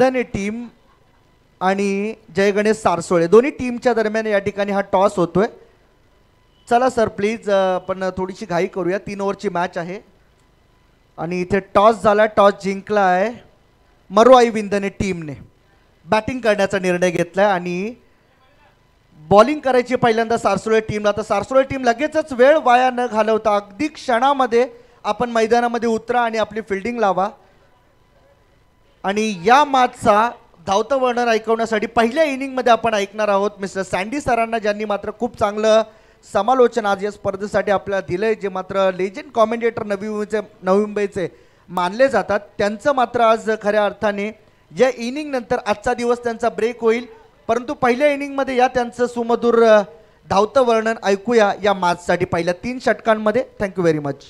राजधानी टीम आणि जयगणेश सारसोळे दोन्ही टीमच्या दरम्यान या ठिकाणी हा टॉस होतोय चला सर प्लीज आपण थोडीशी घाई करूया तीन ओव्हरची मॅच आहे आणि इथे टॉस झाला टॉस जिंकला आहे मरुआई विंदने टीमने बॅटिंग करण्याचा निर्णय घेतला आहे आणि बॉलिंग करायची पहिल्यांदा सारसोळे टीमला तर सारसोळे टीम लगेचच वेळ वाया न घालवता अगदी क्षणामध्ये आपण मैदानामध्ये उतरा आणि आपली फिल्डिंग लावा आणि या मॅचचा धावतं वर्णन ऐकवण्यासाठी पहिल्या इनिंगमध्ये आपण ऐकणार आहोत मिस्टर सँडी सरांना ज्यांनी मात्र खूप चांगलं समालोचन आज या स्पर्धेसाठी आपल्याला दिलंय जे मात्र लेजेंड कॉमेंडेटर नवी मुंबईचे नवी मुंबईचे मानले जातात त्यांचं मात्र आज खऱ्या अर्थाने या इनिंगनंतर आजचा दिवस त्यांचा ब्रेक होईल परंतु पहिल्या इनिंगमध्ये या त्यांचं सुमधुर धावतं वर्णन ऐकूया या मॅचसाठी पहिल्या तीन षटकांमध्ये थँक्यू व्हेरी मच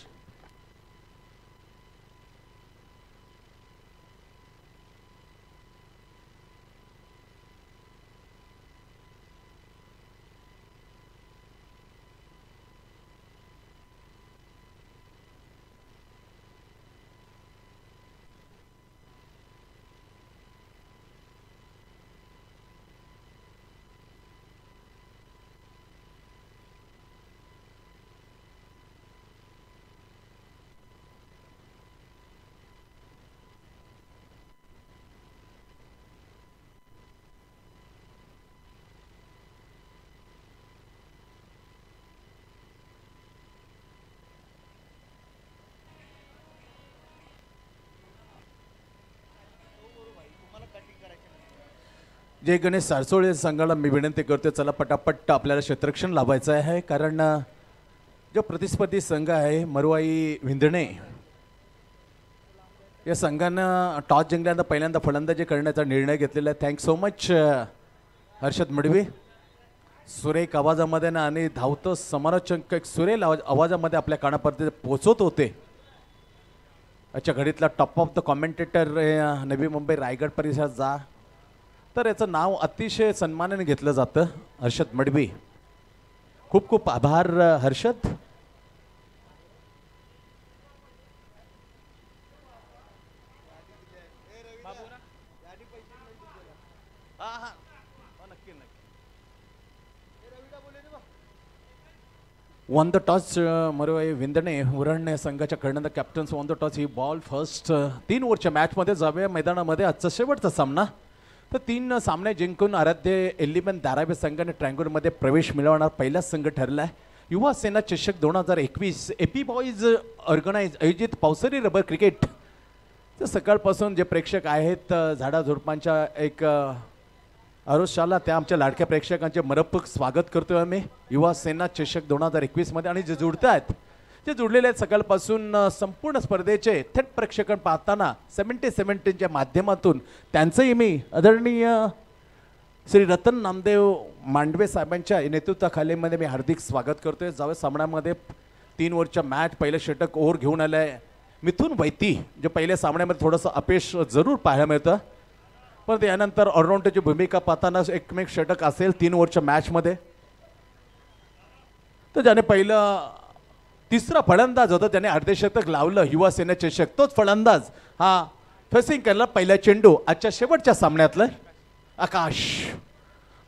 जे गणेश सारसोळे संघाला मी विनंती करतो चला पटापट आपल्याला क्षेत्रक्षण लावायचं आहे कारण जो प्रतिस्पर्धी संघ आहे मरुवाई विंधणे या संघानं टॉस जिंकल्यानंतर पहिल्यांदा फलंदाजी करण्याचा निर्णय घेतलेला आहे thank so much Harshad Madvi सुरेख आवाजामध्ये ना आणि धावतं समारोचंक एक सुरेल आवाज आवाजामध्ये आपल्या कानापर्यंत पोचवत होते अच्छा घडीतला top of the commentator Navi Mumbai Raigad परिसरात जा तर याचं नाव अतिशय सन्मानाने घेतलं जातं हर्षद मडबी खूप खूप आभार हर्षद वन द टॉस मरवाय विंदणे उरणणे संघाच्या कर्णधार कॅप्टन्स वन द टॉस ही बॉल फर्स्ट तीन ओव्हरच्या मॅचमध्ये जाव्या मैदानामध्ये आजचा शेवटचा सामना तर तीन सामने जिंकून आराध्य एलिमेंट धारावी संघाने ट्रँगोलमध्ये प्रवेश मिळवणार पहिलाच संघ ठरला आहे युवा सेना चषक दोन हजार एकवीस एपी बॉईज ऑर्गनाईज आयोजित पावसरी रबर क्रिकेट तर सकाळपासून जे प्रेक्षक आहेत झाडाझुडपांच्या एक आरोशाला त्या आमच्या लाडक्या प्रेक्षकांचे मरपूक स्वागत करतोय आम्ही युवा सेना चषक दोन हजार एकवीसमध्ये आणि जे जुडत आहेत ते जुडलेले आहेत सकाळपासून संपूर्ण स्पर्धेचे थेट प्रेक्षकण पाहताना सेव्हन्टी सेव्हन्टीनच्या माध्यमातून त्यांचंही मी आदरणीय श्री रतन नामदेव मांडवे साहेबांच्या नेतृत्वाखालीमध्ये मी हार्दिक स्वागत करतो आहे जावे सामन्यामध्ये तीन वरच्या मॅच पहिलं षटक ओव्हर घेऊन आलं आहे मिथून वैती जे पहिल्या सामन्यामध्ये थोडंसं अपेश जरूर पाहायला मिळतं परंतु यानंतर ऑलराऊंडरची भूमिका पाहताना एकमेक षटक असेल तीन ओरच्या मॅचमध्ये तर ज्याने पहिलं तिसरा फलंदाज होता त्याने अर्धशतक लावलं युवा सेना चषक तोच फलंदाज हा फेसिंग केला पहिला चेंडू आजच्या शेवटच्या सामन्यातलं आकाश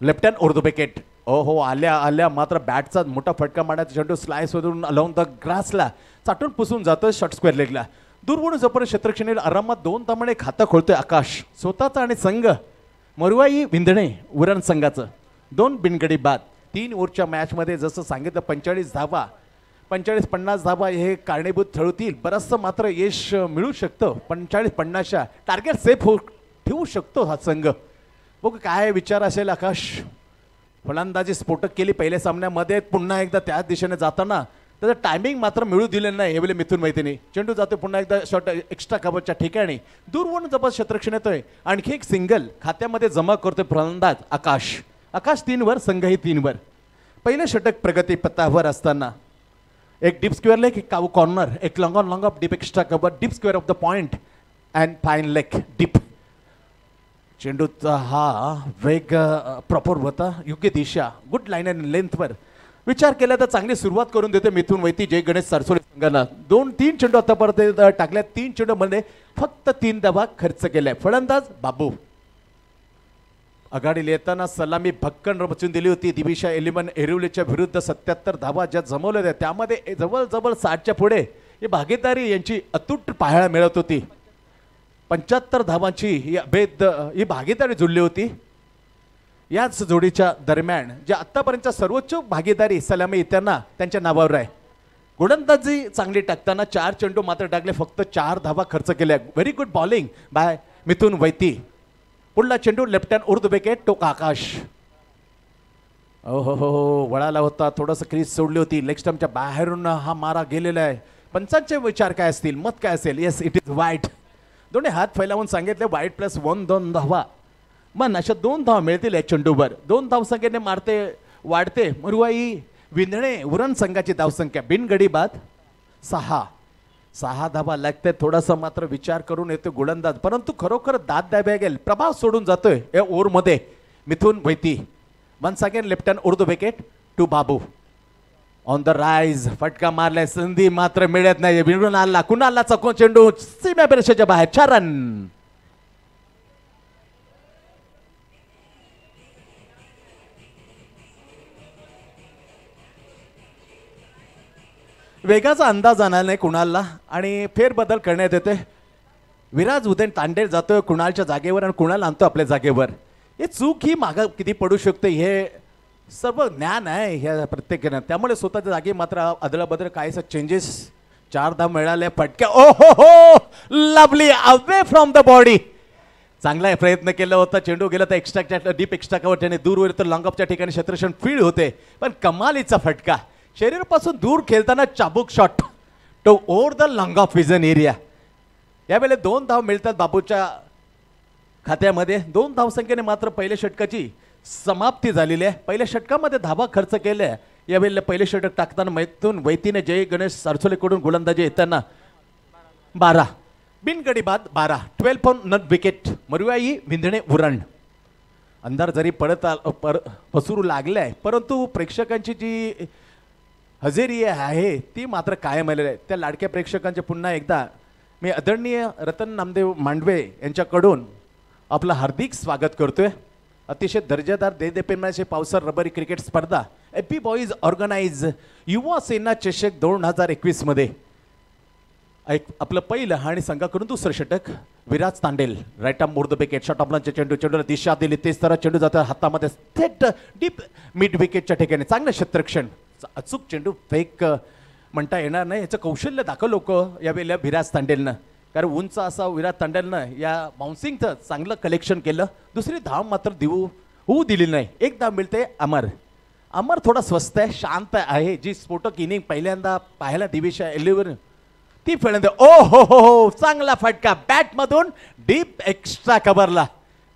लेफ्ट हँड ओ हो आल्या आल्या मात्र बॅटचा मोठा फटका मारण्याचा चेंडू वरून लावून द ग्रासला चाटून पुसून जातो शॉर्ट स्क्वेअर लेगला दूरवरून जपर क्षेत्रक्षणी आरामात दोन तामणे खातं खोलतोय आकाश स्वतःचा आणि संघ मरुवाई विंधणे उरण संघाचं दोन बिनगडी बाद तीन ओव्हरच्या मॅचमध्ये जसं सांगितलं पंचेचाळीस धावा पंचेचाळीस पन्नास धाबा हे कारणीभूत ठरवतील बरंचसं मात्र यश मिळू शकतं पंचेचाळीस पन्नासच्या टार्गेट सेफ हो ठेवू शकतो हा संघ बघ काय विचार असेल आकाश फलंदाजी स्फोटक केली पहिल्या सामन्यामध्ये पुन्हा एकदा त्याच दिशेने जाताना त्याचं टायमिंग मात्र मिळू दिलेलं नाही एवढे मिथून माहितीने चेंडू जातो पुन्हा एकदा शॉट एक्स्ट्रा कबरच्या ठिकाणी दूरवरून जपास शत्रक्षण येतोय आणखी एक सिंगल खात्यामध्ये जमा करतोय फलंदाज आकाश आकाश तीनवर संघही तीनवर पहिलं षटक प्रगती असताना एक डीप स्क्वेअर लेक एक कॉर्नर एक long on off deep extra cover deep square off the point and fine leg deep चेंडूचा हा वेग प्रॉपर होता योग्य दिशा गुड लाईन अँड लेंथवर विचार केला तर चांगली सुरुवात करून देते मिथून वैती जय गणेश सरसोले संघाला दोन तीन चेंडू आतापर्यंत टाकल्या तीन चेंडू चेंडूमध्ये फक्त तीन दबा खर्च केलाय फलंदाज बाबू आघाडी येताना सलामी भक्कन रचून दिली होती दिविशा एलिमन एरिवलेच्या विरुद्ध सत्याहत्तर धावा ज्या जमवल्या होत्या त्यामध्ये जवळजवळ साठच्या पुढे ही भागीदारी यांची अतुट पाहायला मिळत होती पंच्याहत्तर धावांची ही अभेद ही भागीदारी जुळली होती याच जोडीच्या दरम्यान जे आत्तापर्यंतच्या सर्वोच्च भागीदारी सलामी येत्यांना त्यांच्या नावावर आहे गोलंदाजी चांगली टाकताना चार चेंडू मात्र टाकले फक्त चार धावा खर्च केल्या very good bowling by Mithun Vaiti पुढला चेंडू उर्दू बेके टोक आकाश हो हो वळाला होता थोडंसं क्रीज सोडली होती लेग बाहेरून हा मारा गेलेला आहे पंचांचे विचार काय असतील मत काय असेल येस इट इज वाईट दोन्ही हात फैलावून सांगितले वाईट प्लस वन दोन धावा मन अशा दोन धावा मिळतील या चेंडूवर दोन धावसंख्येने मारते वाढते मरुवाई विंधणे उरण संघाची धावसंख्या बिनगडी बाद सहा सहा धाबा लागते थोडासा मात्र विचार करून येतो गोलंदाज परंतु खरोखर दाद द्याव्या गेल प्रभाव सोडून जातोय या ओरमध्ये मिथून वैती वन्स अगेन लेफ्टन उर्दू wicket to Babu on the rise फटका मारलाय संधी मात्र मिळत नाही विरून आला कुणाला चकोन चेंडू सीमेपेक्षाच्या बाहेर चार रन वेगाचा अंदाज आणला नाही कुणालला आणि फेरबदल करण्यात येते विराज उदयन तांडेल जातोय कुणालच्या जागेवर आणि कुणाल आणतो आपल्या जागेवर हे चूक ही मागं किती पडू शकते हे सर्व ज्ञान आहे ह्या प्रत्येकानं त्यामुळे स्वतःच्या जागी मात्र अदलाबदल काहीसा चेंजेस चार मिळाल्या मिळाले पटक्या ओ हो हो lovely away from the body चांगला प्रयत्न केला होता चेंडू गेला तर एक्स्ट्रा डीप एक्स्ट्राकावर त्याने दूरवर तर लॉंगअपच्या ठिकाणी शत्रक्षण फील्ड होते पण कमालीचा फटका शरीरापासून दूर खेळताना चाबूक shot to over the long off region area यावेळेला दोन धाव मिळतात बाबूच्या खात्यामध्ये दोन संख्येने मात्र पहिल्या षटकाची समाप्ती झालेली आहे पहिल्या षटकामध्ये धावा खर्च केल्या यावेळेला पहिले षटक टाकताना मैतून वैतीने जय गणेश सरसोलेकडून गोलंदाजी येताना बारा बिनगडी बाद बारा ट्वेल्व फॉन नट विकेट मरुयाई विंधणे उरण अंधार जरी पडत आल पर पसरू लागलं आहे परंतु प्रेक्षकांची जी हजेरी आहे ती मात्र कायम आलेली आहे त्या लाडक्या प्रेक्षकांचे पुन्हा एकदा मी आदरणीय रतन नामदेव मांडवे यांच्याकडून आपलं हार्दिक स्वागत करतोय अतिशय दर्जेदार दे पेमाचे पावसर रबरी क्रिकेट स्पर्धा एपी बॉईज ऑर्गनाइज युवा सेना चषक दोन हजार एकवीसमध्ये ऐक आपलं पहिलं आणि संघाकडून दुसरं षटक Viraj Tandel right arm the wicket shot आपला चेंडू चेंडूला दिशा दिली तेच तर चेंडू जातात हातामध्ये थेट डीप मिड विकेटच्या ठिकाणी चांगलं क्षेत्रक्षण अचूक चेंडू फेक म्हणता येणार नाही याचं कौशल्य दाखव लोक यावेळेला विराज तांडेलनं कारण उंच असा विराज तांडेलनं या बाउन्सिंगचं चांगलं कलेक्शन केलं दुसरी धाव मात्र देऊ होऊ दिली नाही एक धाव मिळते अमर अमर थोडा स्वस्त आहे शांत आहे जी स्फोटक इनिंग पहिल्यांदा पाहायला दिवेशा एलिव्हर ती फेळंद ओ हो हो हो चांगला फटका बॅटमधून डीप एक्स्ट्रा कबरला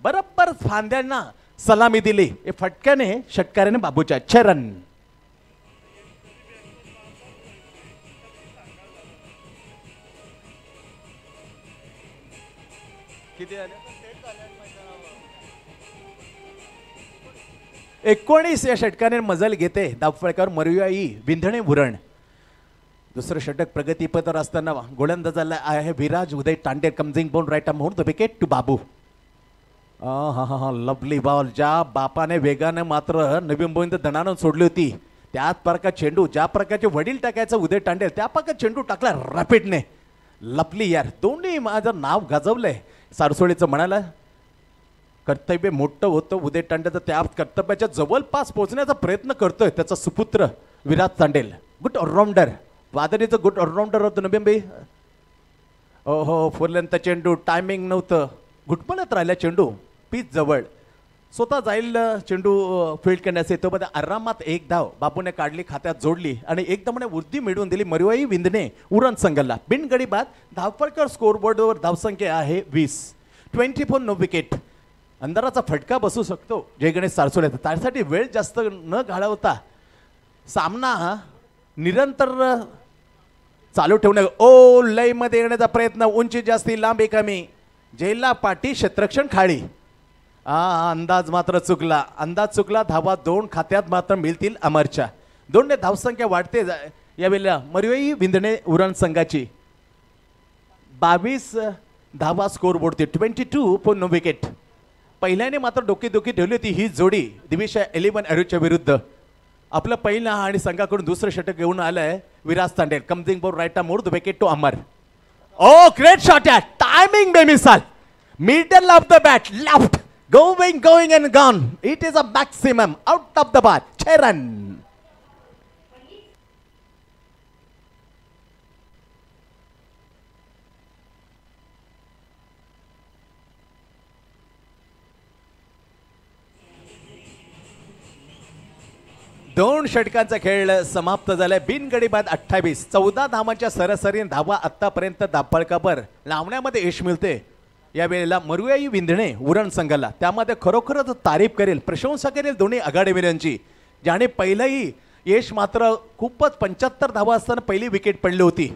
बरोबर फांद्यांना सलामी दिली हे फटक्याने षटकाराने बाबूच्या छे रन किती झाले एकोणीस या षटकाने मजल घेते दाबफळकावर मरुयाई विंधणे भुरण दुसरं षटक प्रगतीपथावर असताना गोलंदाजाला आहे Viraj Uday Tande comes in bowl right म्हणून विकेट टू बाबू हा हा हा लवली बॉल ज्या बापाने वेगाने मात्र नवी मुंबईत दणानं सोडली होती त्याच प्रकार चेंडू ज्या प्रकारचे वडील टाकायचं उदय तांडेल त्या प्रकार चेंडू टाकला रॅपिडने लपली यार दोन्ही माझं नाव गाजवलंय सारसोळीचं म्हणाला कर्तव्य मोठं होतं उदय तांडेचं त्या कर्तव्याच्या जवळपास पोहोचण्याचा प्रयत्न करतोय त्याचा सुपुत्र विराज तांडेल गुड ऑलराऊंडर वादनीचं गुड ऑलराऊंडर होतं भाई हो फोरल्यानंतर चेंडू टायमिंग नव्हतं घुटमळत राहिला चेंडू पीच जवळ स्वतः जाईल चेंडू फील्ड करण्यास येतो पण आरामात एक धाव बापूने काढली खात्यात जोडली आणि एकदम वृद्धी मिळवून दिली मरुवाई विंदने उरण संघाला बिनगडी बाद धावफळकर स्कोरबोर्डवर धावसंख्या आहे वीस ट्वेंटी फोर नो विकेट अंधाराचा फटका बसू शकतो जय गणेश सारसोळे त्यासाठी वेळ जास्त न घालवता सामना निरंतर चालू ठेवणे ओ लयमध्ये येण्याचा प्रयत्न उंची जास्ती लांबी कमी जेला पाटी क्षेत्रक्षण खाळी हा अंदाज मात्र चुकला अंदाज चुकला धावा दोन खात्यात मात्र मिळतील अमरच्या दोनने धावसंख्या वाढते यावेळेला मरवेई विंदणे उरण संघाची बावीस धावा स्कोर बोर्डते ट्वेंटी टू पण नो विकेट पहिल्याने मात्र डोकेदुखी ठेवली होती ही जोडी दिवेश इलेव्हन अरुच्या विरुद्ध आपलं पहिला आणि संघाकडून दुसरं षटक घेऊन आलंय Viraj Tandel comes in bowl right more the wicket to Amar oh great shot timing बेमिसाल middle off the bat left Going, going and gone. It is a maximum. Out of the bar. Charan. दोन षटकांचा खेळ समाप्त झालाय बिनगडीबाद अठ्ठावीस चौदा धामाच्या सरासरी धावा आतापर्यंत दापळकापर लावण्यामध्ये यश मिळते यावेळेला मरुयाई विंधणे उरण संघाला त्यामध्ये खरोखरच तारीफ करेल प्रशंसा करेल दोन्ही आघाडीवीरांची ज्याने पहिलंही यश मात्र खूपच पंच्याहत्तर धावा असताना पहिली विकेट पडली होती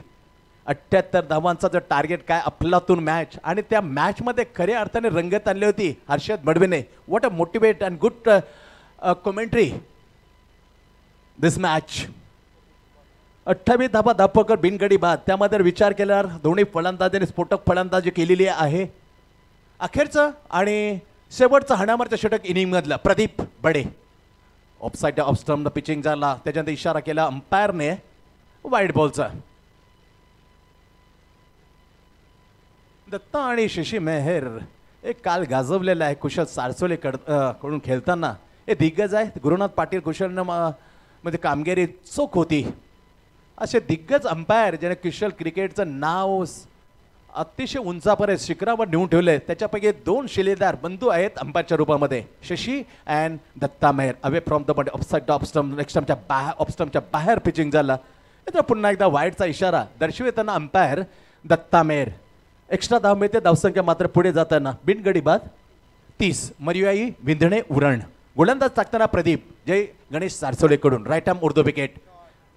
अठ्ठ्याहत्तर धावांचा जो टार्गेट काय अफलातून मॅच आणि त्या मॅचमध्ये खऱ्या अर्थाने रंगत आणली होती हर्षद बडवेने what a motivate and good commentary this match अठ्ठावीस धाबा धापकर बिनगडी बाद त्यामध्ये विचार केल्यावर दोन्ही फलंदाजाने स्फोटक फलंदाजी केलेली आहे अखेरचं आणि शेवटचं हणामरच्या षटक इनिंगमधलं Pradeep Bade offside the pitching झाला त्याच्यानंतर इशारा केला अंपायरने वाईट बॉलचा दत्ता आणि शशी मेहेर हे काल गाजवलेलं आहे कुशल सारसोले कड कडून खेळताना हे दिग्गज आहे गुरुनाथ पाटील कुशल मध्ये कामगिरी चोख होती असे दिग्गज अंपायर ज्याने कुशल क्रिकेटचं नाव अतिशय उंचापर्यंत शिखरावर नेऊन ठेवले त्याच्यापैकी दोन शिलेदार बंधू आहेत अंबाच्या रूपामध्ये Shashi and Datta Mehar away from the body offside off stump नेक्स्टमच्या बाहेर ऑप्स्टमच्या बाहेर पिचिंग झाला तर पुन्हा एकदा वाईटचा इशारा दर्शविताना अंपायर दत्ता मेहर एक्स्ट्रा धाव मिळते धावसंख्या मात्र पुढे जाताना बिनगडी बाद तीस मर्याई विंधणे उरण गोलंदाज टाकताना प्रदीप जय गणेश सारसोलेकडून right arm over the wicket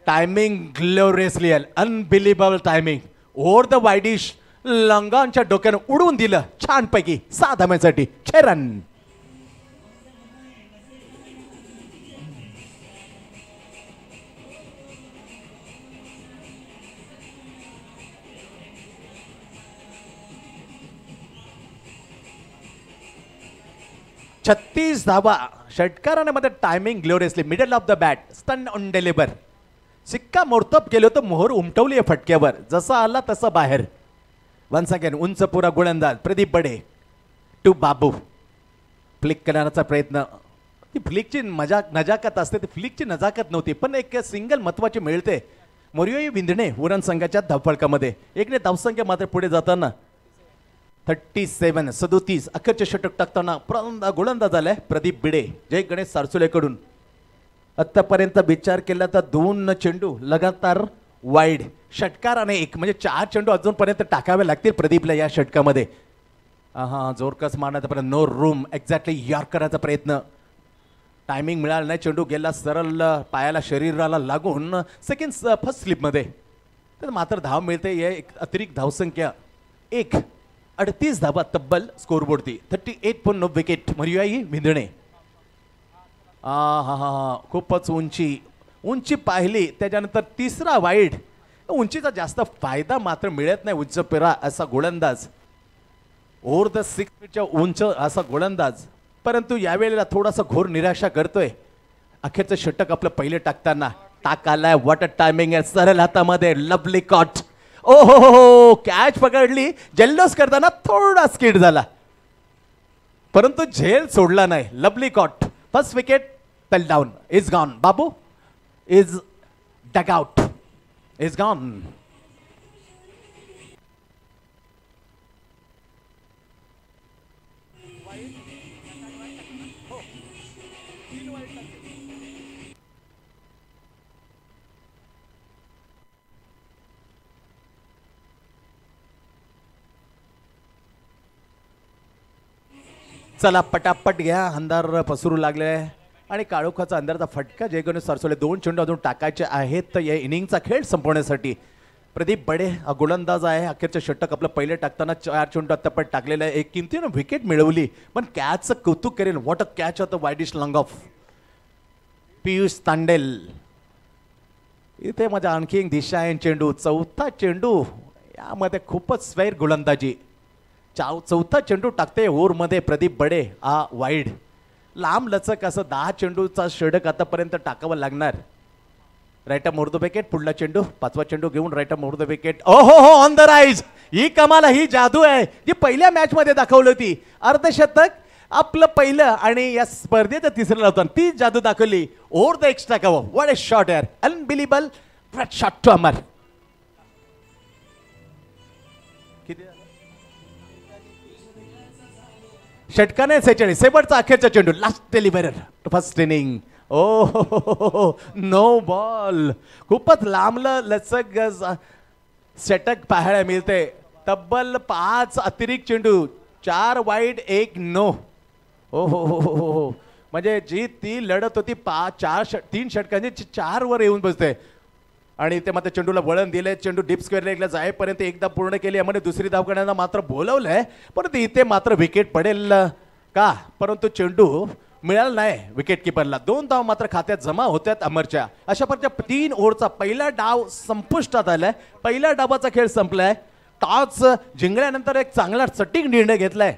timing gloriously unbelievable timing over the widish लंगांच्या डोक्यानं उडवून दिलं छानपैकी सहा धाम्यासाठी छेरन छत्तीस धावा षटकाराने मध्ये timing gloriously middle off the bat stun on deliver सिक्का मोर्तब केलं होतं मोहर उमटवली फटक्यावर जसा आला तसा बाहेर वन्स अगेन पुरा गोळंदाज प्रदीप बडे टू बाबू फ्लिक करण्याचा प्रयत्न ती फ्लिकची मजा नजाकत असते ती फ्लिकची नजाकत नव्हती पण एक सिंगल महत्वाची मिळते मोरिओई विंधणे उरण संघाच्या धावफळकामध्ये एकने धावसंख्या मात्र पुढे जाताना थर्टी सेवन सदोतीस अखेरचे षटक टाकताना प्रलंदा गोलंदाज आलाय प्रदीप बिडे जय गणेश सारसुलेकडून आत्तापर्यंत विचार केला तर दोन चेंडू लगातार वाईड षटकार आणि एक म्हणजे चार चेंडू अजूनपर्यंत टाकावे लागतील प्रदीपला या षटकामध्ये हां जोरकस मारण्याचा प्रयत्न नो रूम एक्झॅक्टली यॉर्क करायचा प्रयत्न टायमिंग मिळाला नाही चेंडू गेला सरळ पायाला शरीराला लागून सेकंड फर्स्ट स्लिपमध्ये तर मात्र धाव मिळते या एक अतिरिक्त धावसंख्या एक अडतीस धावा तब्बल स्कोरबोर्डती थर्टी एट पॉईंट नऊ विकेट मर्याई हा हा हा हा खूपच उंची उंची पाहिली त्याच्यानंतर तिसरा वाईट उंचीचा जास्त फायदा मात्र मिळत नाही उंच पेरा असा गोलंदाज ओर द सिक्स फीटच्या उंच असा गोलंदाज परंतु यावेळेला थोडासा घोर निराशा करतोय अखेरचं षटक आपलं पहिले टाकताना टाक आलाय वॉटर टायमिंग आहे सरल हातामध्ये लवली कॉट ओ हो हो कॅच हो, पकडली जल्लोष करताना थोडा स्किट झाला परंतु झेल सोडला नाही लवली कॉट फर्स्ट विकेट तल down is gone Babu is dug out, is gone. चला पटापट घ्या अंधार पसरू लागले आणि काळोखाचा अंदाजा फटका जयगणेश सरसोले दोन चेंडू अजून टाकायचे आहेत तर या इनिंगचा खेळ संपवण्यासाठी प्रदीप बडे हा गोलंदाज आहे अखेरचं षटक आपलं पहिले टाकताना चार चेंडू आत्तापट टाकलेला आहे एक किमतीनं विकेट मिळवली पण कॅच कौतुक करेल वॉट अ कॅच ऑफ होतं widish long off Piyush Tandel इथे माझ्या आणखी दिशा आहे चेंडू चौथा चेंडू यामध्ये खूपच स्वैर गोलंदाजी चा चौथा चेंडू टाकते ओरमध्ये प्रदीप बडे हा वाईड लांब लचक असं दहा चेंडूचा षडक आतापर्यंत टाकावं लागणार राईट मोर द विकेट पुढला चेंडू पाचवा चेंडू घेऊन right more the wicket oh हो हो ऑन द राईज ही कमाल ही जादू आहे जी पहिल्या मॅचमध्ये दाखवली होती अर्धशतक आपलं पहिलं आणि या स्पर्धेचं तिसरं होतं ती जादू दाखवली over the extra cover what a shot air unbelievable shot to Amar किती षटकाने सेचाळीस शेवटचा अखेरचा चेंडू last deliver first inning oh हो नो बॉल खूपच लांबल लचक सेटक पाहायला मिळते तब्बल पाच अतिरिक्त चेंडू चार वाईट एक नो हो हो हो हो हो म्हणजे जी ती लढत होती पाच चार तीन षटकांची चारवर येऊन बसते आणि ते मात्र चेंडूला वळण दिले चेंडू डीप स्क्वेअर लेगला जायपर्यंत एकदा पूर्ण केली म्हणजे दुसरी धावकड्यांना मात्र बोलवलंय परंतु इथे मात्र विकेट पडेल का परंतु चेंडू मिळाला नाही विकेट किपरला दोन धाव मात्र खात्यात जमा होत्यात अमरच्या अशा प्रकारच्या तीन ओव्हरचा पहिला डाव संपुष्टात आलाय पहिल्या डावाचा खेळ संपलाय टॉस जिंकल्यानंतर एक चांगला सटीक निर्णय घेतलाय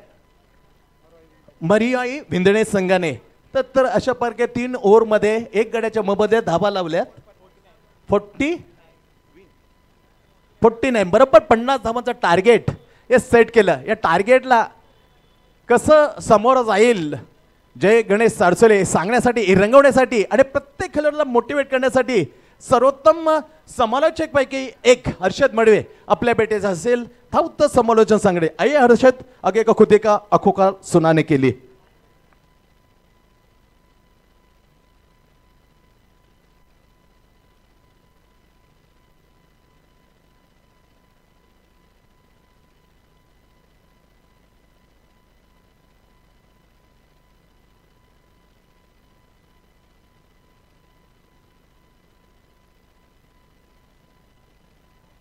मरियाई विंदणे संघाने तर अशा प्रकारे तीन ओव्हरमध्ये एक गड्याच्या ममध्ये धाबा लावल्यात फोर्टी फोर्टी नाईन बरोबर पन्नास धावांचं टार्गेट हे सेट केलं या टार्गेटला कसं समोर जाईल जय गणेश सारसोले सांगण्यासाठी रंगवण्यासाठी आणि प्रत्येक खेळाडूला मोटिवेट करण्यासाठी सर्वोत्तम समालोचकपैकी एक हर्षद मडवे आपल्या बेटेचा असेल उत्तर समालोचन सांगणे आई हर्षद अगे का खुदे का अखोका सुनाने केली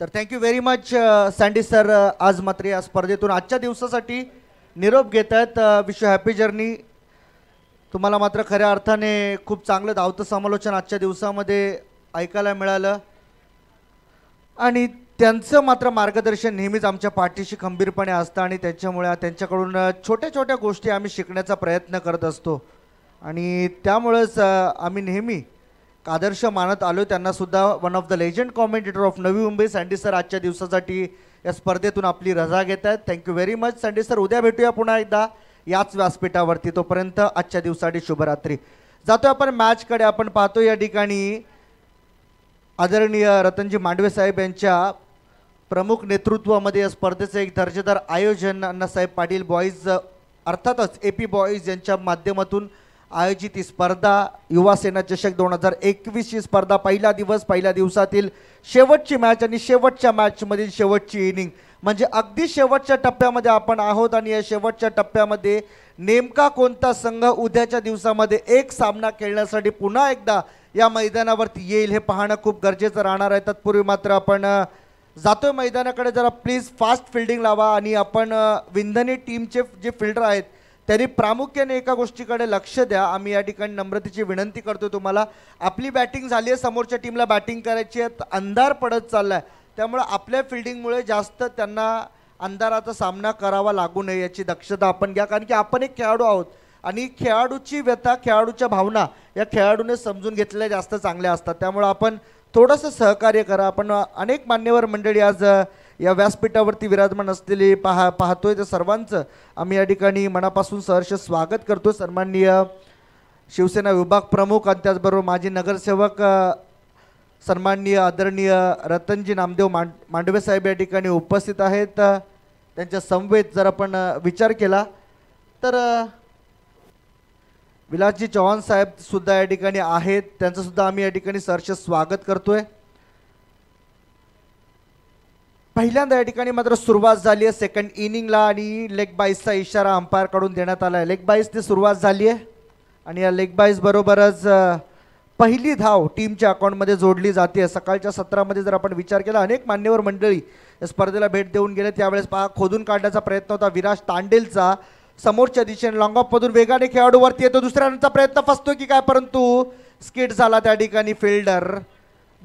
तर thank you very much Sandy sir आज मात्र या स्पर्धेतून आजच्या दिवसासाठी निरोप घेत आहेत uh, विश्व हॅपी जर्नी तुम्हाला मात्र खऱ्या अर्थाने खूप चांगलं धावतं समालोचन आजच्या दिवसामध्ये ऐकायला मिळालं आणि त्यांचं मात्र मार्गदर्शन नेहमीच आमच्या पाठीशी खंबीरपणे असतं आणि त्याच्यामुळे त्यांच्याकडून uh, छोट्या छोट्या गोष्टी आम्ही शिकण्याचा प्रयत्न करत असतो आणि त्यामुळंच uh, आम्ही नेहमी आदर्श मानत आलो त्यांना सुद्धा one of the legend commentator of Navi Mumbai sandy sir आजच्या दिवसासाठी या स्पर्धेतून आपली रजा घेत आहेत thank you very much Sandy sir उद्या भेटूया पुन्हा एकदा याच व्यासपीठावरती तोपर्यंत आजच्या दिवसासाठी शुभरात्री जातो आपण मॅचकडे आपण पाहतो या ठिकाणी आदरणीय रतनजी मांडवे साहेब यांच्या प्रमुख नेतृत्वामध्ये या स्पर्धेचं एक दर्जेदार आयोजन अण्णासाहेब पाटील बॉईज अर्थातच ए पी बॉईज यांच्या माध्यमातून आयोजित ही स्पर्धा युवा सेना चषक दोन हजार एकवीस ही स्पर्धा पहिला दिवस पहिल्या दिवसातील शेवटची मॅच आणि शेवटच्या मॅचमधील शेवटची इनिंग म्हणजे अगदी शेवटच्या टप्प्यामध्ये आपण आहोत आणि या शेवटच्या टप्प्यामध्ये नेमका कोणता संघ उद्याच्या दिवसामध्ये एक सामना खेळण्यासाठी पुन्हा एकदा या मैदानावरती येईल हे पाहणं खूप गरजेचं राहणार आहे तत्पूर्वी मात्र आपण जातोय मैदानाकडे जरा प्लीज फास्ट फिल्डिंग लावा आणि आपण विंधनी टीमचे जे फिल्डर आहेत तरी प्रामुख्याने एका गोष्टीकडे लक्ष द्या आम्ही या ठिकाणी नम्रतेची विनंती करतो तुम्हाला आपली बॅटिंग झाली आहे समोरच्या टीमला बॅटिंग करायची आहे अंधार पडत चालला आहे त्यामुळं आपल्या फिल्डिंगमुळे जास्त त्यांना अंधाराचा सामना करावा लागू नये याची दक्षता आपण घ्या कारण की आपण एक खेळाडू आहोत आणि खेळाडूची व्यथा खेळाडूच्या भावना या खेळाडूने समजून घेतलेल्या जास्त चांगल्या असतात त्यामुळं आपण थोडंसं सहकार्य करा आपण अनेक मान्यवर मंडळी आज या व्यासपीठावरती विराजमान असलेले पाहा पाहतोय त्या सर्वांचं आम्ही या ठिकाणी मनापासून सहर्ष स्वागत करतो सन्माननीय शिवसेना विभाग प्रमुख आणि त्याचबरोबर माजी नगरसेवक सन्माननीय आदरणीय रतनजी नामदेव मांड मांडवे साहेब या ठिकाणी उपस्थित आहेत त्यांच्या समवेत जर आपण विचार केला तर विलासजी चव्हाण साहेब सुद्धा या ठिकाणी आहेत त्यांचंसुद्धा आम्ही या ठिकाणी सहर्ष स्वागत करतो आहे पहिल्यांदा या ठिकाणी मात्र सुरुवात झाली आहे सेकंड इनिंगला आणि लेग बाईसचा इशारा अंपायरकडून देण्यात आला आहे लेग ते सुरुवात झाली आहे आणि या लेग बाईस बरोबरच पहिली धाव टीमच्या अकाउंटमध्ये जोडली जाते सकाळच्या सत्रामध्ये जर आपण विचार केला अनेक मान्यवर मंडळी या स्पर्धेला भेट देऊन गेले त्यावेळेस पहा खोदून काढण्याचा प्रयत्न होता विराज तांडेलचा समोरच्या दिशेने ऑफमधून वेगाने खेळाडूवरती येतो दुसऱ्यांचा प्रयत्न फसतो की काय परंतु स्किट झाला त्या ठिकाणी फिल्डर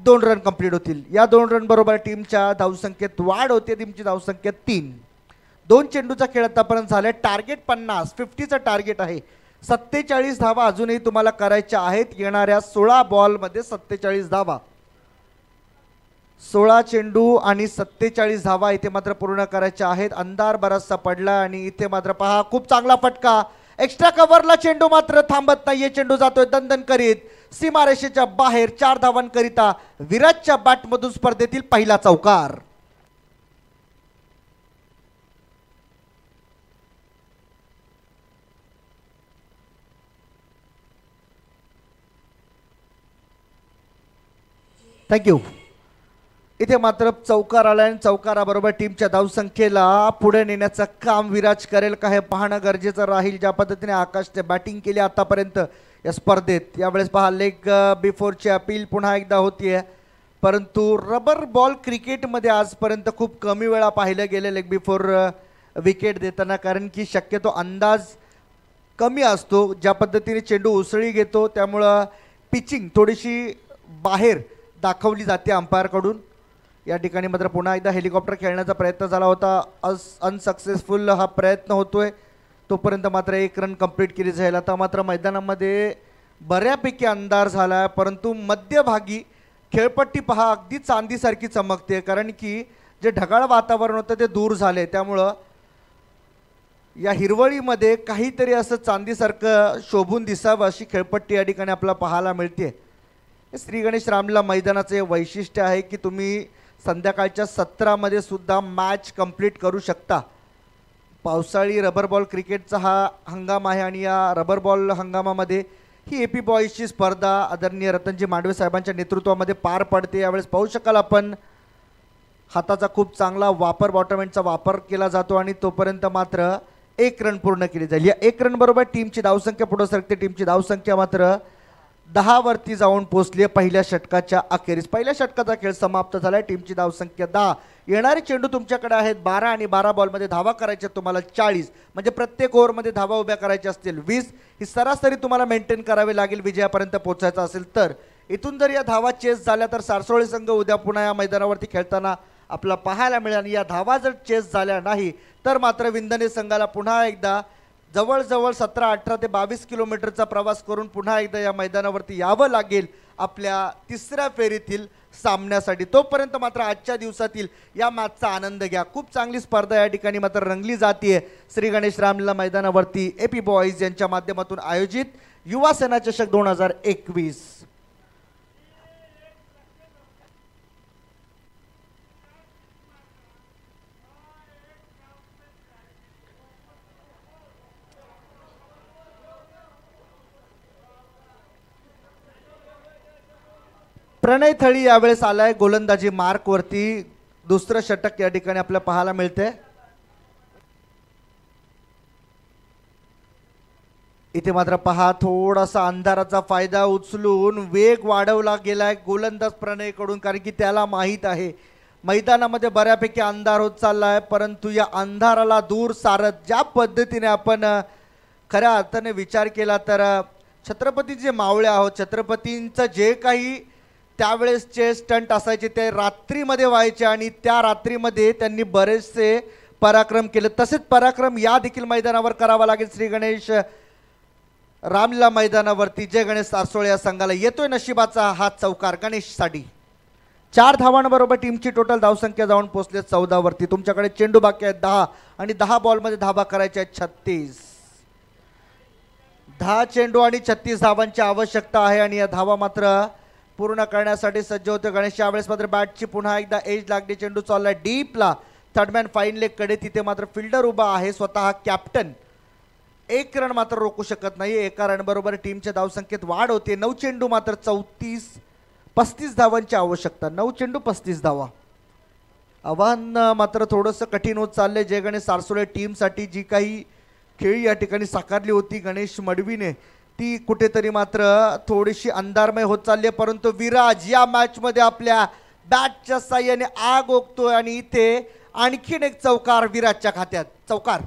दोन रन कंप्लीट होतील या दोन रन बरोबर टीमच्या धावसंख्येत वाढ होते टीमची धावसंख्या तीन दोन चेंडूचा खेळ आतापर्यंत झाला टार्गेट पन्नास फिफ्टीचा टार्गेट आहे सत्तेचाळीस धावा अजूनही तुम्हाला करायच्या आहेत येणाऱ्या सोळा बॉलमध्ये सत्तेचाळीस धावा सोळा चेंडू आणि सत्तेचाळीस धावा इथे मात्र पूर्ण करायच्या आहेत अंधार बराचसा पडला आणि इथे मात्र पहा खूप चांगला फटका एक्स्ट्रा कव्हरला चेंडू मात्र थांबत नाहीये चेंडू जातोय दंदन करीत सीमारेषेच्या बाहेर चार धावांकरिता विराजच्या बॅटमधून स्पर्धेतील पहिला चौकार थँक्यू इथे मात्र चौकार आला आणि चौकाराबरोबर टीमच्या धावसंख्येला पुढे नेण्याचं काम विराज करेल का हे पाहणं गरजेचं राहील ज्या पद्धतीने आकाशने बॅटिंग केली आतापर्यंत या स्पर्धेत यावेळेस पहा लेग बिफोरची अपील पुन्हा एकदा होती आहे परंतु रबर बॉल क्रिकेटमध्ये आजपर्यंत खूप कमी वेळा पाहिलं गेलं लेग बिफोर विकेट देताना कारण की शक्यतो अंदाज कमी असतो ज्या पद्धतीने चेंडू उसळी घेतो त्यामुळं पिचिंग थोडीशी बाहेर दाखवली जाते अंपायरकडून या ठिकाणी मात्र पुन्हा एकदा हेलिकॉप्टर खेळण्याचा प्रयत्न झाला होता अस अनसक्सेसफुल हा प्रयत्न होतोय तोपर्यंत मात्र एक रन कंप्लीट केली जाईल आता मात्र मैदानामध्ये बऱ्यापैकी अंधार झाला आहे परंतु मध्यभागी खेळपट्टी पहा अगदी चांदीसारखी चमकते कारण की जे ढगाळ वातावरण होतं ते दूर झाले त्यामुळं या हिरवळीमध्ये काहीतरी असं चांदीसारखं शोभून दिसावं अशी खेळपट्टी या ठिकाणी आपल्याला पाहायला मिळते श्री गणेश रामला मैदानाचं वैशिष्ट्य आहे की तुम्ही संध्याकाळच्या सतरामध्ये सुद्धा मॅच कंप्लीट करू शकता पावसाळी रबर बॉल क्रिकेटचा हा हंगाम आहे आणि या रबर बॉल हंगामामध्ये ही एपी बॉईजची स्पर्धा आदरणीय रतनजी मांडवे साहेबांच्या नेतृत्वामध्ये पार पडते यावेळेस पाहू शकाल आपण हाताचा खूप चांगला वापर बॉटमेंटचा वापर केला जातो आणि तोपर्यंत मात्र एक रन पूर्ण केली जाईल या एक रन बरोबर टीमची धावसंख्या पुढं सरकते टीमची धावसंख्या मात्र दहावरती जाऊन पोहोचली आहे पहिल्या षटकाच्या अखेरीस पहिल्या षटकाचा खेळ समाप्त झाला आहे टीमची धावसंख्या दहा येणारे चेंडू तुमच्याकडे आहेत बारा आणि बारा बॉलमध्ये धावा करायच्या तुम्हाला चाळीस म्हणजे प्रत्येक ओव्हरमध्ये धावा उभ्या करायच्या असतील वीस ही सरासरी तुम्हाला मेंटेन करावी लागेल विजयापर्यंत पोचायचं असेल तर इथून जर या धावा चेस झाल्या तर सारसोळी संघ उद्या पुन्हा या मैदानावरती खेळताना आपला पाहायला मिळेल आणि या धावा जर चेस झाल्या नाही तर मात्र विंधने संघाला पुन्हा एकदा जवळजवळ सतरा अठरा ते बावीस किलोमीटरचा प्रवास करून पुन्हा एकदा या मैदानावरती यावं लागेल आपल्या तिसऱ्या फेरीतील सामन्यासाठी तोपर्यंत मात्र आजच्या दिवसातील या मॅचचा आनंद घ्या खूप चांगली स्पर्धा या ठिकाणी मात्र रंगली जाते श्री गणेश रामलीला मैदानावरती एपी बॉईज यांच्या माध्यमातून आयोजित युवा सेना चषक दोन हजार एकवीस प्रणय थळी यावेळेस आलाय गोलंदाजी मार्कवरती दुसरं षटक या ठिकाणी आपल्याला पाहायला मिळते इथे मात्र पहा थोडासा अंधाराचा फायदा उचलून वेग वाढवला गेलाय गोलंदाज प्रणयकडून कारण की त्याला माहीत आहे मैदानामध्ये बऱ्यापैकी अंधार होत चालला आहे परंतु या अंधाराला दूर सारत ज्या पद्धतीने आपण खऱ्या अर्थाने विचार केला तर छत्रपतीचे मावळे आहोत छत्रपतींचं जे काही त्यावेळेस जे स्टंट असायचे ते रात्रीमध्ये व्हायचे आणि त्या रात्रीमध्ये त्यांनी बरेचसे पराक्रम केले तसेच पराक्रम या देखील मैदानावर करावा लागेल श्री गणेश रामला मैदानावरती जय गणेश सारसोळे या संघाला येतोय नशिबाचा हा चौकार गणेश गणेशसाठी चार धावांबरोबर टीमची टोटल धावसंख्या जाऊन पोहोचली चौदावरती तुमच्याकडे चेंडू बाकी आहेत दहा आणि दहा बॉलमध्ये धाबा करायचे आहेत छत्तीस दहा चेंडू आणि छत्तीस धावांची आवश्यकता आहे आणि या धावा मात्र पूर्ण करण्यासाठी सज्ज होते गणेश यावेळेस मात्र बॅटची पुन्हा एकदा एज लागली चेंडू चालला डीपला थर्डमॅन फाईन कडे तिथे मात्र फिल्डर उभा आहे स्वतः कॅप्टन एक रन मात्र रोखू शकत नाही एका बरोबर टीमच्या धावसंख्येत वाढ होते नऊ चेंडू मात्र चौतीस पस्तीस धावांची आवश्यकता नऊ चेंडू पस्तीस धावा आव्हान मात्र थोडंसं कठीण होत चाललंय जे गणेश सारसोळे टीमसाठी जी काही खेळी या ठिकाणी साकारली होती गणेश मडवीने ती कुठेतरी मात्र थोडीशी अंधारमय होत चालली आहे परंतु विराज या मॅचमध्ये आपल्या बॅटच्या साह्याने आग ओकतोय आणि इथे आणखीन एक चौकार विराजच्या खात्यात चौकार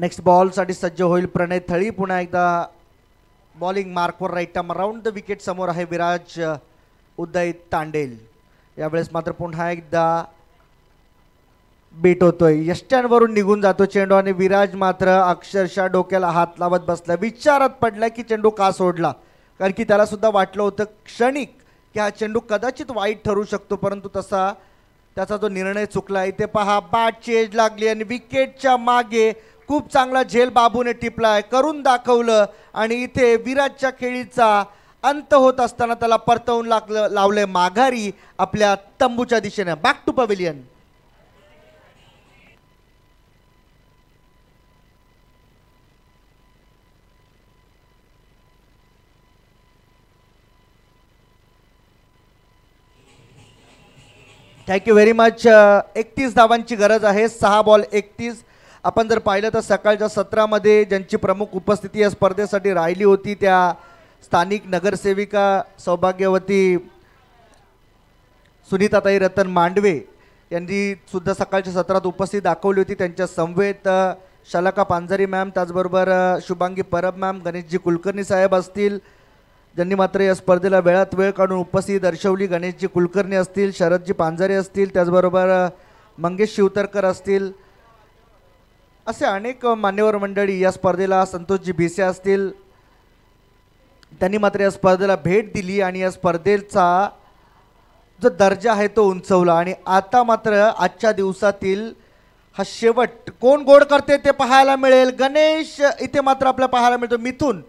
नेक्स्ट बॉलसाठी सज्ज होईल प्रणय थळी पुन्हा एकदा बॉलिंग मार्कवर right arm round the wicket समोर आहे विराज उदय तांडेल यावेळेस मात्र पुन्हा एकदा बेट होतोय यष्ट्यांवरून निघून जातो चेंडू आणि विराज मात्र अक्षरशः डोक्याला हात लावत बसला विचारात पडला की चेंडू का सोडला कारण की त्याला सुद्धा वाटलं होतं क्षणिक की हा चेंडू कदाचित वाईट ठरू शकतो परंतु तसा त्याचा जो निर्णय चुकला ते पहा बॅट चेज लागली आणि विकेटच्या मागे खूप चांगला झेल बाबूने टिपलाय करून दाखवलं आणि इथे विराजच्या खेळीचा अंत होत असताना त्याला परतवून लागलं लावले माघारी आपल्या तंबूच्या दिशेने back to pavilion thank you very much एकतीस धावांची गरज आहे सहा बॉल एकतीस आपण जर पाहिलं तर सकाळच्या सत्रामध्ये ज्यांची प्रमुख उपस्थिती या स्पर्धेसाठी राहिली होती त्या स्थानिक नगरसेविका सौभाग्यवती सुनीताताई रतन मांडवे यांनी सुद्धा सकाळच्या सत्रात उपस्थिती दाखवली होती त्यांच्या संवेत शलाका पांझरी मॅम त्याचबरोबर शुभांगी परब मॅम गणेशजी कुलकर्णी साहेब असतील ज्यांनी मात्र या स्पर्धेला वेळात वेळ काढून उपस्थिती दर्शवली गणेशजी कुलकर्णी असतील शरदजी पांझरे असतील त्याचबरोबर मंगेश शिवतरकर असतील असे अनेक मान्यवर मंडळी या स्पर्धेला संतोषजी भिसे असतील त्यांनी मात्र या स्पर्धेला भेट दिली आणि या स्पर्धेचा जो दर्जा आहे तो उंचवला आणि आता मात्र आजच्या दिवसातील हा शेवट कोण गोड करते ते पाहायला मिळेल गणेश इथे मात्र आपल्याला पाहायला मिळतो मिथून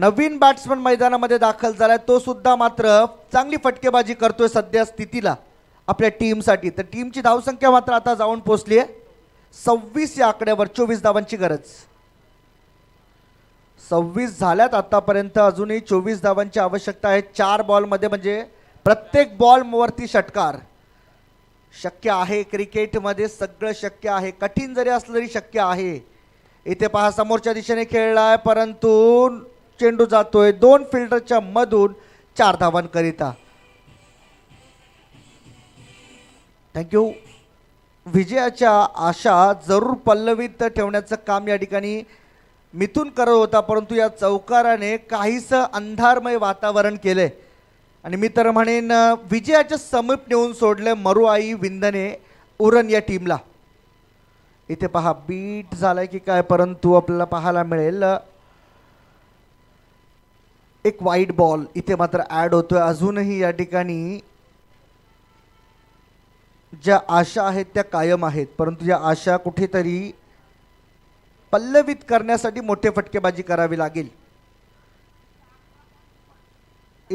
नवीन बॅट्समन मैदानामध्ये दाखल झालाय तो सुद्धा मात्र चांगली फटकेबाजी करतोय सध्या स्थितीला आपल्या टीमसाठी तर टीमची धावसंख्या मात्र आता जाऊन पोचली आहे सव्वीस या आकड्यावर चोवीस धावांची गरज सव्वीस झाल्यात आतापर्यंत अजूनही चोवीस धावांची आवश्यकता आहे चार बॉलमध्ये म्हणजे प्रत्येक बॉलवरती षटकार शक्य आहे क्रिकेटमध्ये सगळं शक्य आहे कठीण जरी असलं तरी शक्य आहे इथे पहा समोरच्या दिशेने खेळला आहे परंतु चेंडू जातोय दोन फिल्डरच्या मधून चार धावांकरिता थँक्यू विजयाच्या आशा जरूर पल्लवित ठेवण्याचं काम या ठिकाणी मिथून करत होता परंतु या चौकाराने काहीसं अंधारमय वातावरण केलं आणि मी तर म्हणेन विजयाच्या समीप नेऊन सोडले मरुआई विंदने उरण या टीमला इथे पहा बीट झालाय की काय परंतु आपल्याला पाहायला मिळेल एक वाईट बॉल इथे मात्र ॲड होतोय अजूनही या ठिकाणी ज्या आशा आहेत त्या कायम आहेत परंतु या आशा कुठेतरी पल्लवित करण्यासाठी मोठे फटकेबाजी करावी लागेल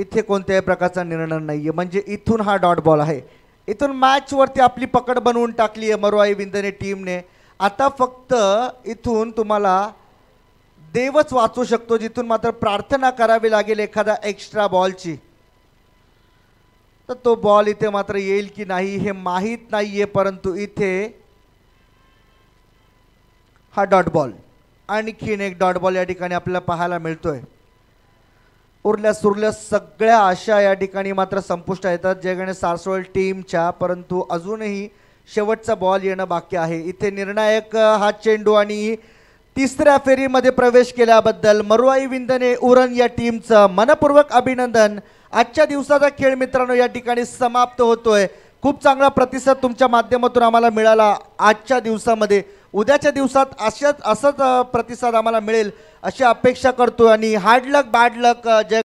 इथे कोणत्याही प्रकारचा निर्णय नाही आहे म्हणजे इथून हा डॉट बॉल आहे इथून मॅचवरती आपली पकड बनवून टाकली आहे मरुआई विंदने टीमने आता फक्त इथून तुम्हाला देवच वाचू शकतो जिथून मात्र प्रार्थना करावी लागेल एखादा एक्स्ट्रा बॉलची तर तो बॉल इथे मात्र येईल की नाही हे माहीत नाही आहे परंतु इथे हा डॉट बॉल आणखीन एक डॉट बॉल या ठिकाणी आपल्याला पाहायला मिळतोय उरल्या सुरल्या सगळ्या आशा या ठिकाणी मात्र संपुष्ट येतात गणेश सारसोळ टीमच्या परंतु अजूनही शेवटचा बॉल येणं बाकी आहे इथे निर्णायक हा चेंडू आणि तिसऱ्या फेरीमध्ये प्रवेश केल्याबद्दल मरुआई विंदने उरण या टीमचं मनपूर्वक अभिनंदन आजच्या दिवसाचा खेळ मित्रांनो या ठिकाणी समाप्त होतोय खूप चांगला प्रतिसाद तुमच्या माध्यमातून आम्हाला मिळाला आजच्या दिवसामध्ये उद्याच्या दिवसात अशाच असंच प्रतिसाद आम्हाला मिळेल अशी अपेक्षा करतो आणि हार्ड लक बॅड लक जय